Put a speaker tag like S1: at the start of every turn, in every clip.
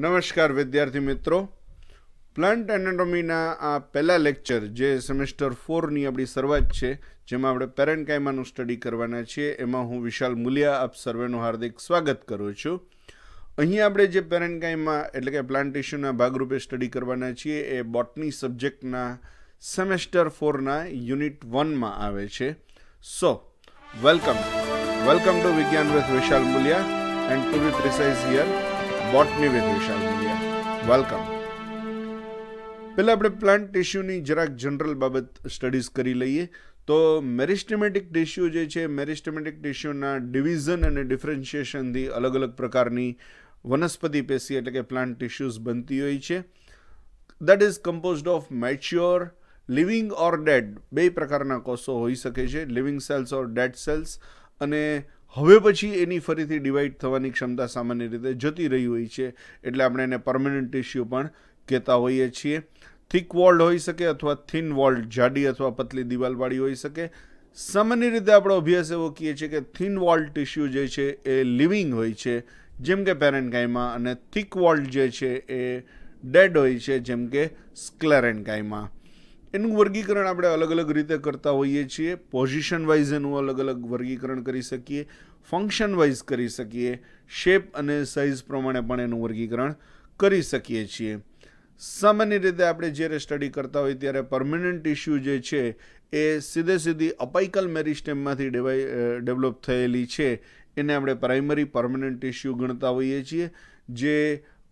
S1: નમસ્કાર વિદ્યાર્થી મિત્રો પ્લાન્ટ એનાટોમીના આ પહેલાં લેક્ચર જે સેમેસ્ટર ફોરની આપણી શરૂઆત છે જેમાં આપણે પેરેન્ટકાઇમાનું સ્ટડી કરવાના છીએ એમાં હું વિશાલ મુલિયા આપ સર્વેનું હાર્દિક સ્વાગત કરું છું અહીં આપણે જે પેરેન્ટકાઇમા એટલે કે પ્લાન્ટેશનના ભાગરૂપે સ્ટડી કરવાના છીએ એ બોટની સબ્જેક્ટના સેમેસ્ટર ફોરના યુનિટ વનમાં આવે છે so welcome welcome to Vigyan with Vishal Muliya and to be precise here botany with Vishal Muliya welcome પહેલાં આપણે પ્લાન્ટ ટિશ્યુની જરાક જનરલ બાબત સ્ટડીઝ કરી લઈએ તો મેરિસ્ટેમેટિક ટિશ્યુ જે છે મેરિસ્ટેમેટિક ટિશ્યુના ડિવિઝન અને ડિફરન્શિએશનથી અલગ અલગ પ્રકારની વનસ્પતિ પેશી એટલે કે પ્લાન્ટ ટિશ્યુઝ બનતી હોય છે that is composed of mature living or dead બે પ્રકારના કોષો હોઈ શકે છે living cells or dead cells અને હવે પછી એની ફરીથી ડિવાઈડ થવાની ક્ષમતા સામાન્ય રીતે જતી રહી હોય છે એટલે આપણે એને પરમનન્ટ ટિશ્યુ પણ કહેતા હોઈએ છીએ થિક વોલ્ડ હોઈ શકે અથવા થિન વોલ્ડ જાડી અથવા પતલી દિવાલવાળી હોઈ શકે સામાન્ય રીતે આપણો અભ્યાસ એવો કહીએ છીએ કે થિન વોલ્ડ ટિશ્યુ જે છે એ લિવિંગ હોય છે જેમ કે પેરેન્ટકાઈમાં અને થિક વોલ્ડ જે છે એ ડેડ હોય છે જેમ કે સ્ક્લેરેન્ટકાઈમાં એનું વર્ગીકરણ આપણે અલગ અલગ રીતે કરતા હોઈએ છીએ પોઝિશન વાઇઝ એનું અલગ અલગ વર્ગીકરણ કરી શકીએ ફંક્શન વાઇઝ કરી શકીએ શેપ અને સાઇઝ પ્રમાણે પણ એનું વર્ગીકરણ કરી શકીએ છીએ સામાન્ય રીતે આપણે જ્યારે સ્ટડી કરતા હોઈએ ત્યારે પરમનન્ટ ઇસ્યુ જે છે એ સીધે સીધી અપાઇકલ મેરિસ્ટેમમાંથી ડેવાય ડેવલપ થયેલી છે એને આપણે પ્રાઇમરી પરમનન્ટ ઇસ્યુ ગણતા હોઈએ છીએ જે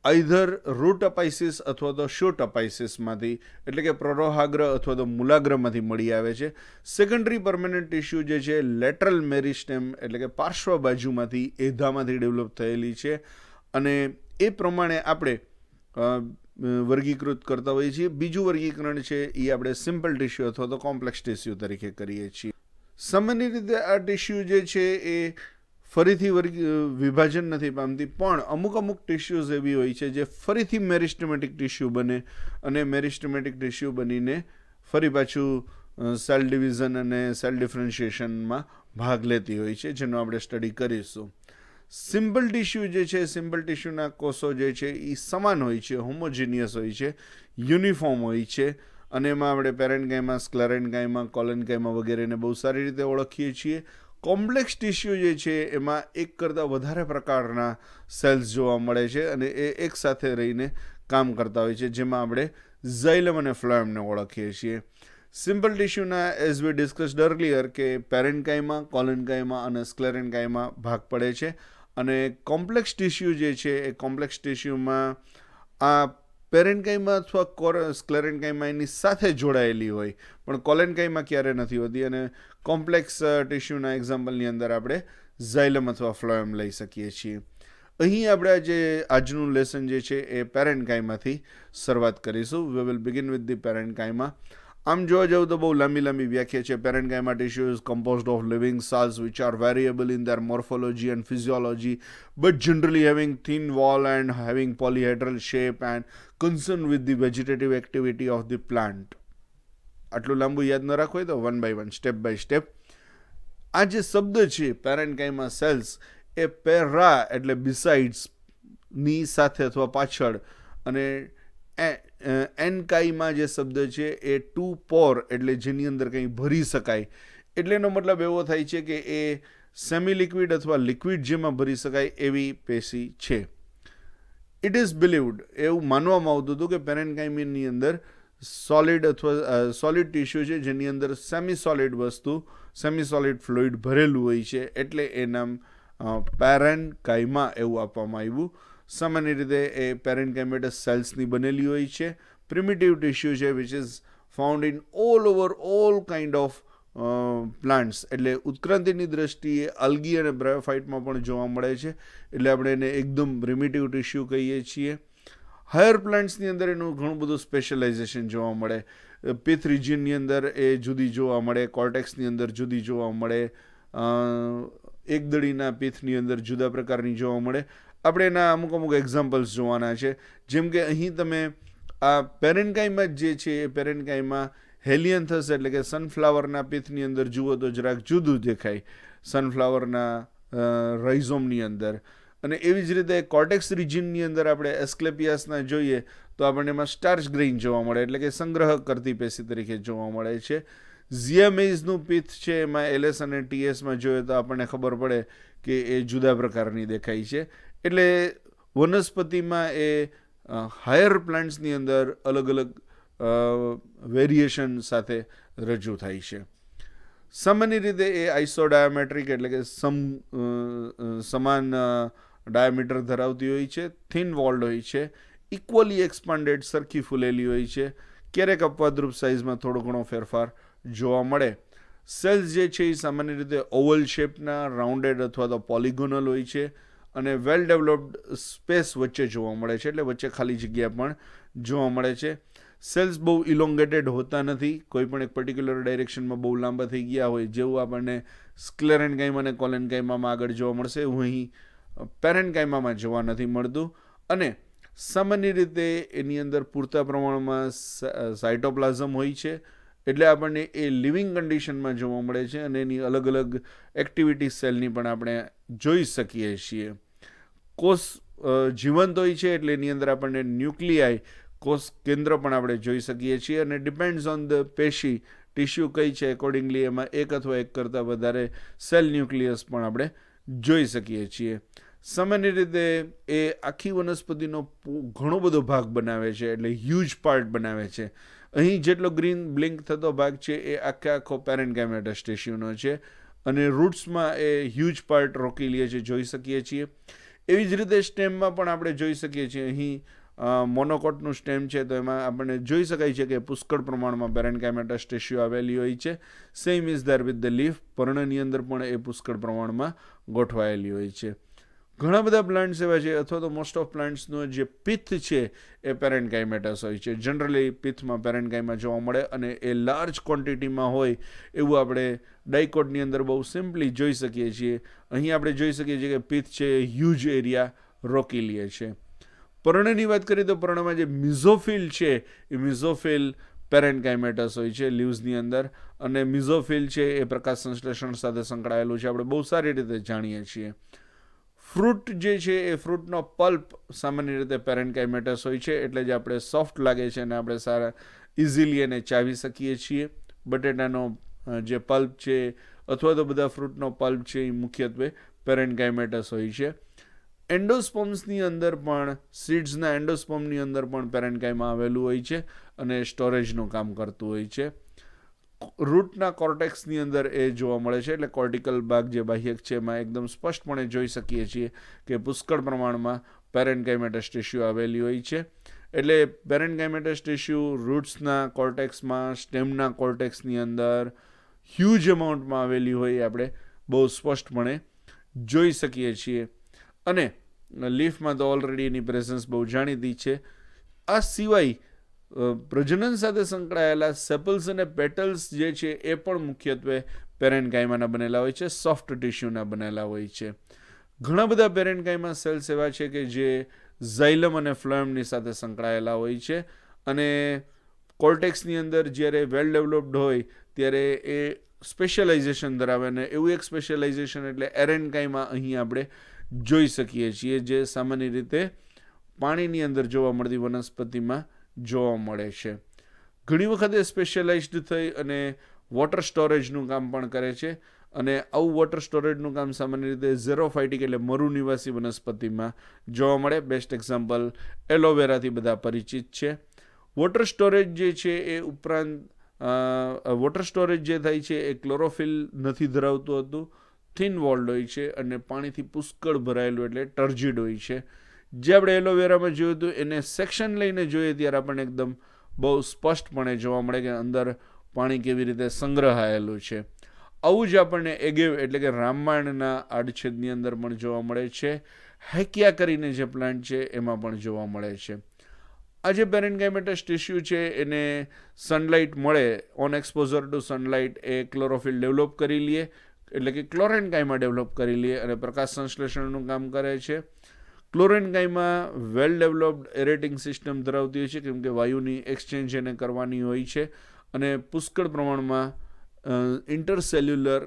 S1: આઈધર રૂટ અપાઇસિસ અથવા તો શોટ અપાઇસિસમાંથી એટલે કે પ્રોરોહાગ્ર અથવા તો મૂલાગ્રમાંથી મળી આવે છે સેકન્ડરી પરમેનન્ટ ટિશ્યુ જે છે લેટરલ મેરિસ્ટેમ એટલે કે પાર્શ્વ બાજુમાંથી એધામાંથી ડેવલપ થયેલી છે અને એ પ્રમાણે આપણે વર્ગીકૃત કરતા હોઈએ છીએ બીજું વર્ગીકરણ છે એ આપણે સિમ્પલ ટિશ્યુ અથવા તો કોમ્પ્લેક્સ ટિશ્યુ તરીકે કરીએ છીએ સામાન્ય રીતે આ ટિશ્યુ જે છે એ ફરીથી વર્ગ વિભાજન નથી પામતી પણ અમુક અમુક ટિશ્યુઝ એવી હોય છે જે ફરીથી મેરિસ્ટમેટિક ટિશ્યુ બને અને મેરિસ્ટમેટિક ટિશ્યુ બનીને ફરી પાછું સેલ ડિવિઝન અને સેલ ડિફરન્શિએશનમાં ભાગ લેતી હોય છે જેનો આપણે સ્ટડી કરીશું સિમ્પલ ટિશ્યુ જે છે સિમ્પલ ટિશ્યુના કોષો જે છે એ સમાન હોય છે હોમોજીનિયસ હોય છે યુનિફોર્મ હોય છે અને એમાં આપણે પેરેન્ટ ગાયમાં સ્ક્લેરેન્ટ ગાયમાં કોલન ગાયમાં વગેરેને બહુ સારી રીતે ઓળખીએ છીએ કોમ્પ્લેક્સ ટીસ્યુ જે છે એમાં એક કરતાં વધારે પ્રકારના સેલ્સ જોવા મળે છે અને એ એકસાથે રહીને કામ કરતા હોય છે જેમાં આપણે ઝાયલમ અને ફ્લોયમને ઓળખીએ છીએ સિમ્પલ ટીશ્યુના એઝ વી ડિસ્કસ્ડ અર્લિયર કે પેરેન્કાઈમાં કોલનકાઈમાં અને સ્ક્લેરેન્કાઈમાં ભાગ પડે છે અને કોમ્પ્લેક્સ ટીશ્યુ જે છે એ કોમ્પ્લેક્સ ટીશ્યુમાં આ પેરેન્કાઈમાં અથવા કોર સ્ક્લેરેન્કાઈમાં એની સાથે જોડાયેલી હોય પણ કોલેન્કાઈમાં ક્યારે નથી હોતી અને કોમ્પ્લેક્સ ટિશ્યુના એક્ઝામ્પલની અંદર આપણે ઝાયલમ અથવા ફ્લોયમ લઈ શકીએ છીએ અહીં આપણે જે આજનું લેસન જે છે એ પેરેન્કાઈમાંથી શરૂઆત કરીશું we will begin with the parenchyma આમ જોવા જાઉં તો બહુ લાંબી લાંબી વ્યાખ્યા છે parenchyma tissue is composed of living cells which are variable in their morphology and physiology but generally having thin wall and having polyhedral shape and concern with the vegetative activity of the plant આટલું લાંબુ યાદ ન રાખવું હોય તો one by one step by step આ જે શબ્દ છે પેરેન્ટાઇમા સેલ્સ એ પેરા એટલે બિસાઇડ્સની સાથે અથવા પાછળ અને એનકાઈમાં જે શબ્દ છે એ ટુ પોર એટલે જેની અંદર કંઈ ભરી શકાય એટલેનો મતલબ એવો થાય છે કે એ સેમી લિક્વિડ અથવા લિક્વિડ જેમાં ભરી શકાય એવી પેશી છે ઇટ ઇઝ બિલીવડ એવું માનવામાં આવતું હતું કે પેરેન્કાઇમિનની અંદર સોલિડ અથવા સોલિડ ટિશ્યુ છે જેની અંદર સેમી સોલિડ વસ્તુ સેમી સોલિડ ફ્લુઇડ ભરેલું હોય છે એટલે એ નામ પેરેન્કાઇમા એવું આપવામાં આવ્યું સામાન્ય રીતે એ પેરેન્ટ કેમેટસ સેલ્સની બનેલી હોય છે પ્રિમિટિવ ટિશ્યુ છે which is found in all over all kind of plants એટલે ઉત્ક્રાંતિની દ્રષ્ટિએ અલગી અને બ્રાયોફાઇટમાં પણ જોવા મળે છે એટલે આપણે એને એકદમ પ્રિમિટિવ ટિશ્યુ કહીએ છીએ હાયર પ્લાન્ટ્સની અંદર એનું ઘણું બધું સ્પેશિયલાઇઝેશન જોવા મળે પિથ રિજિયનની અંદર એ જુદી જોવા મળે કોર્ટેક્સની અંદર જુદી જોવા મળે એકદળીના પીથની અંદર જુદા પ્રકારની જોવા મળે આપણે એના અમુક અમુક એક્ઝામ્પલ્સ જોવાના છે જેમ કે અહીં તમે આ પેરેન્ટકાઈમાં જે છે એ પેરેન્કાઈમાં હેલિયન થશે એટલે કે સનફ્લાવરના પીથની અંદર જુઓ તો જરાક જુદું દેખાય સનફ્લાવરના રાઇઝોમની અંદર અને એવી જ રીતે કોટેક્સ રિજિનની અંદર આપણે એસ્કલેપિયાસના જોઈએ તો આપણને એમાં સ્ટાર્ચ ગ્રેઇન જોવા મળે એટલે કે સંગ્રહ કરતી પેશી તરીકે જોવા મળે છે ઝિયામેઝનું પીથ છે એમાં એલએસ અને ટીએસમાં જોઈએ તો આપણને ખબર પડે કે એ જુદા પ્રકારની દેખાય છે એટલે વનસ્પતિમાં એ હાયર પ્લાન્ટ્સની અંદર અલગ અલગ વેરિએશન સાથે રજૂ થાય છે સામાન્ય રીતે એ આઇસોડાયોમેટ્રિક એટલે કે સમ સમાન ડાયામીટર ધરાવતી હોય છે થિન વોલ્ડ હોય છે ઇક્વલી એક્સપાન્ડેડ સરખી ફૂલેલી હોય છે ક્યારેક અપવાદરૂપ સાઇઝમાં થોડો ઘણો ફેરફાર જોવા મળે સેલ્સ જે છે એ સામાન્ય રીતે ઓવલ શેપના રાઉન્ડેડ અથવા તો પોલિગોનલ હોય છે અને વેલ ડેવલપ્ડ સ્પેસ વચ્ચે જોવા મળે છે એટલે વચ્ચે ખાલી જગ્યા પણ જોવા મળે છે સેલ્સ બહુ ઇલોંગેટેડ હોતા નથી કોઈ પણ એક પર્ટિક્યુલર ડાયરેક્શનમાં બહુ લાંબા થઈ ગયા હોય જેવું આપણને સ્ક્લેરન કાઇમ અને કોલેન કાઇમામાં આગળ જોવા મળશે એવું અહીં પેરેન કાઇમામાં જોવા નથી મળતું અને સામાન્ય રીતે એની અંદર પૂરતા પ્રમાણમાં સાઇટોપ્લાઝમ હોય છે એટલે આપણને એ લિવિંગ કન્ડિશનમાં જોવા મળે છે અને એની અલગ અલગ એક્ટિવિટી સેલની પણ આપણે જોઈ શકીએ છીએ કોષ જીવંત હોય છે એટલે એની અંદર આપણને ન્યુક્લિયાઈ કોષ કેન્દ્ર પણ આપણે જોઈ શકીએ છીએ અને ડિપેન્ડ્સ ઓન ધ પેશી ટિશ્યુ કઈ છે એકોર્ડિંગલી એમાં એક અથવા એક કરતાં વધારે સેલ ન્યુક્લિયસ પણ આપણે જોઈ શકીએ છીએ સામાન્ય રીતે એ આખી વનસ્પતિનો ઘણો બધો ભાગ બનાવે છે એટલે હ્યુજ પાર્ટ બનાવે છે અહીં જેટલો ગ્રીન બ્લિંક થતો ભાગ છે એ આખે આખો પેરેન્ટ કેમેટસ ટિશ્યુનો છે અને રૂટ્સમાં એ હ્યુજ પાર્ટ રોકી લઈએ છે જોઈ શકીએ છીએ એવી જ રીતે સ્ટેમમાં પણ આપણે જોઈ શકીએ છીએ અહીં મોનોકોટનું સ્ટેમ છે તો એમાં આપણે જોઈ શકાય છે કે પુષ્કળ પ્રમાણમાં બેરેન્કાઇમેટા સ્ટેશ્યુ આવેલી હોય છે same is there with the leaf પર્ણની અંદર પણ એ પુષ્કળ પ્રમાણમાં ગોઠવાયેલી હોય છે ઘણા બધા પ્લાન્ટ્સ એવા છે અથવા તો મોસ્ટ ઓફ પ્લાન્ટ્સનો જે પિત્ત છે એ પેરેન્ટકાઇમેટસ હોય છે જનરલી પિત્તમાં પેરેન્ટકાઇમાં જોવા મળે અને એ લાર્જ ક્વોન્ટિટીમાં હોય એવું આપણે ડાયકોટની અંદર બહુ સિમ્પલી જોઈ શકીએ છીએ અહીં આપણે જોઈ શકીએ છીએ કે પિત્ત છે હ્યુજ એરિયા રોકી લે છે પર્ણની વાત કરીએ તો પર્ણમાં જે મિઝોફિલ છે એ મિઝોફિલ પેરેન્ટકાઇમેટસ હોય છે લીવ્સની અંદર અને મિઝોફિલ છે એ પ્રકાશ સંશ્લેષણ સાથે સંકળાયેલું છે આપણે બહુ સારી રીતે જાણીએ છીએ ફ્રૂટ જે છે એ ફ્રૂટનો પલ્પ સામાન્ય રીતે પેરેન્કાઇમેટસ હોય છે એટલે જે આપણે સોફ્ટ લાગે છે અને આપણે સારા ઇઝીલી એને ચાવી શકીએ છીએ બટેટાનો જે પલ્પ છે અથવા તો બધા ફ્રૂટનો પલ્પ છે એ મુખ્યત્વે પેરેન્કાઇમેટસ હોય છે એન્ડોસ્પોમ્સની અંદર પણ સીડ્સના એન્ડોસ્પોમની અંદર પણ પેરેન્કાઇમાં આવેલું હોય છે અને સ્ટોરેજનું કામ કરતું હોય છે રૂટના કોર્ટેક્સની અંદર એ જોવા મળે છે એટલે કોર્ટિકલ ભાગ જે બાહ્યક છે એમાં એકદમ સ્પષ્ટપણે જોઈ શકીએ છીએ કે પુષ્કળ પ્રમાણમાં પેરેન્કાઇમેટસ ટિશ્યુ આવેલી હોય છે એટલે પેરેન્કાઇમેટસ ટિશ્યુ રૂટ્સના કોર્ટેક્સમાં સ્ટેમના કોર્ટેક્સની અંદર હ્યુજ અમાઉન્ટમાં આવેલી હોય આપણે બહુ સ્પષ્ટપણે જોઈ શકીએ છીએ અને લીફમાં તો ઓલરેડી એની પ્રેઝન્સ બહુ જાણીતી છે આ સિવાય પ્રજનન સાથે સંકળાયેલા સેપલ્સ અને પેટલ્સ જે છે એ પણ મુખ્યત્વે પેરેન્કાઇમાના બનેલા હોય છે સોફ્ટ ટિશ્યુના બનેલા હોય છે ઘણા બધા પેરેન્કાઇમા સેલ્સ એવા છે કે જે ઝાઇલમ અને ફ્લોયમની સાથે સંકળાયેલા હોય છે અને કોર્ટેક્સની અંદર જ્યારે વેલ ડેવલપ્ડ હોય ત્યારે એ સ્પેશિયલાઇઝેશન ધરાવે અને એવું એક સ્પેશિયલાઇઝેશન એટલે એરેન્કાઈમાં અહીં આપણે જોઈ શકીએ છીએ જે સામાન્ય રીતે પાણીની અંદર જોવા મળતી વનસ્પતિમાં જોવા મળે છે ઘણી વખતે એ થઈ અને વોટર સ્ટોરેજનું કામ પણ કરે છે અને આવું વોટર સ્ટોરેજનું કામ સામાન્ય રીતે ઝેરોફાઇટિક એટલે મરુનિવાસી વનસ્પતિમાં જોવા મળે બેસ્ટ એક્ઝામ્પલ એલોવેરાથી બધા પરિચિત છે વોટર સ્ટોરેજ જે છે એ ઉપરાંત વોટર સ્ટોરેજ જે થાય છે એ ક્લોરોફિલ નથી ધરાવતું હતું થિન વોલ્ડ હોય છે અને પાણીથી પુષ્કળ ભરાયેલું એટલે ટર્જિડ હોય છે જે આપણે એલોવેરામાં જોયું હતું એને સેક્શન લઈને જોઈએ ત્યારે આપણને એકદમ બહુ સ્પષ્ટપણે જોવા મળે કે અંદર પાણી કેવી રીતે સંગ્રહાયેલું છે આવું જ આપણને એગેવ એટલે કે રામાયણના આડછેદની અંદર પણ જોવા મળે છે હેકિયા કરીને જે પ્લાન્ટ છે એમાં પણ જોવા મળે છે આ જે પેરેન્કાઇમેટસ ટિશ્યુ છે એને સનલાઇટ મળે ઓન એક્સપોઝર ટુ સનલાઇટ એ ક્લોરોફિલ ડેવલપ કરી લઈએ એટલે કે ક્લોરેન્કાઇમાં ડેવલપ કરી લઈએ અને પ્રકાશ સંશ્લેષણનું કામ કરે છે ક્લોરેનગાઈમાં વેલ ડેવલપ્ડ એરેટિંગ સિસ્ટમ ધરાવતી હોય છે કેમ કે વાયુની એક્સચેન્જ એને કરવાની હોય છે અને પુષ્કળ પ્રમાણમાં ઇન્ટરસેલ્યુલર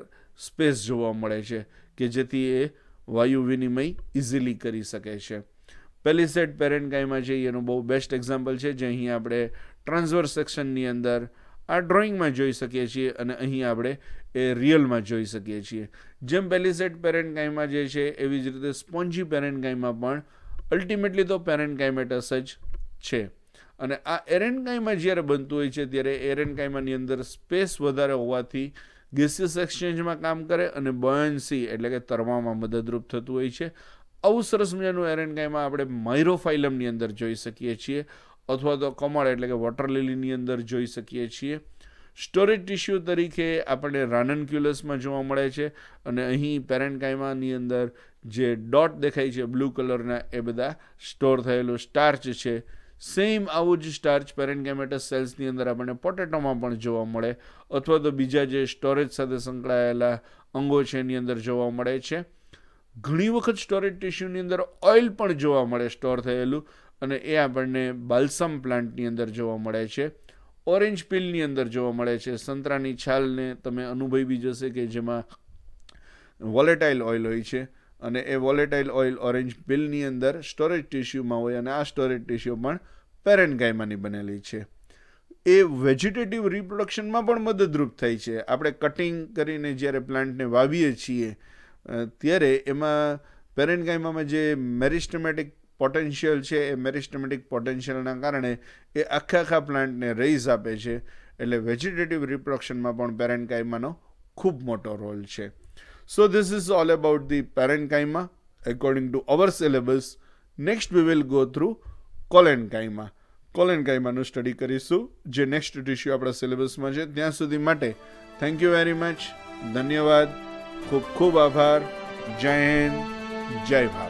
S1: સ્પેસ જોવા મળે છે કે જેથી એ વાયુ વિનિમય ઇઝીલી કરી શકે છે પેલિસેડ પેરેન્ટકાઈમાં છે એનું બહુ બેસ્ટ એક્ઝામ્પલ છે જે અહીં આપણે ટ્રાન્સવર સેક્શનની અંદર આ ડ્રોઈંગમાં જોઈ શકીએ છીએ અને અહીં આપણે એ રિયલમાં જોઈ શકીએ છીએ જેમ પેલિસેટ પેરેન્ટ કાયમાં જે છે એવી જ રીતે સ્પોન્જી પેરેન્ટ કાયમાં પણ અલ્ટિમેટલી તો પેરેન્ટ કાયમેટસ જ છે અને આ એરેન્કાઈમાં જ્યારે બનતું હોય છે ત્યારે એરેન્કાઈમાંની અંદર સ્પેસ વધારે હોવાથી ગેસિયસ એક્સચેન્જમાં કામ કરે અને બયન્સી એટલે કે તરવામાં મદદરૂપ થતું હોય છે આવું સરસ મજાનું એરેન્કાઈમાં આપણે માઇરોફાઇલમની અંદર જોઈ શકીએ છીએ અથવા તો કમળ એટલે કે વોટર લીલીની અંદર જોઈ શકીએ છીએ સ્ટોરેજ ટિશ્યુ તરીકે આપણને રાનનક્યુલસમાં જોવા મળે છે અને અહીં પેરેન્કાઇમાની અંદર જે ડોટ દેખાય છે બ્લુ કલરના એ બધા સ્ટોર થયેલું સ્ટાર્ચ છે સેમ આવું જ સ્ટાર્ચ પેરેન્કેમેટસ સેલ્સની અંદર આપણને પોટેટોમાં પણ જોવા મળે અથવા તો બીજા જે સ્ટોરેજ સાથે સંકળાયેલા અંગો છે એની અંદર જોવા મળે છે ઘણી વખત સ્ટોરેજ ટિશ્યુની અંદર ઓઇલ પણ જોવા મળે સ્ટોર થયેલું અને એ આપણને બાલ્સમ પ્લાન્ટની અંદર જોવા મળે છે ઓરેન્જ પીલની અંદર જોવા મળે છે સંતરાની છાલને તમે અનુભવી જશે કે જેમાં વોલેટાઇલ ઓઇલ હોય છે અને એ વોલેટાઇલ ઓઇલ ઓરેન્જ પીલની અંદર સ્ટોરેજ ટિશ્યુમાં હોય અને આ સ્ટોરેજ ટિશ્યુ પણ પેરેનગાયમાની બનેલી છે એ વેજીટેટિવ રિપ્રોડક્શનમાં પણ મદદરૂપ થાય છે આપણે કટિંગ કરીને જ્યારે પ્લાન્ટને વાવીએ છીએ ત્યારે એમાં પેરેનગાયમામાં જે મેરિસ્ટમેટિક પોટેન્શિયલ છે એ મેરિસ્ટમેટિક પોટેન્શિયલના કારણે એ આખા આખા પ્લાન્ટને રેઇઝ આપે છે એટલે વેજીટેટિવ રિપ્રોડક્શનમાં પણ પેરેન્ટકાઇમાનો ખૂબ મોટો રોલ છે so this is all about the parenchyma according to our syllabus next we will go through collenchyma કોલેન્કાઇમાનું સ્ટડી કરીશું જે નેક્સ્ટ ટિશ્યુ આપણા સિલેબસમાં છે ત્યાં સુધી માટે થેન્ક યુ વેરી મચ ધન્યવાદ ખૂબ ખૂબ આભાર જય હિન્દ જય ભારત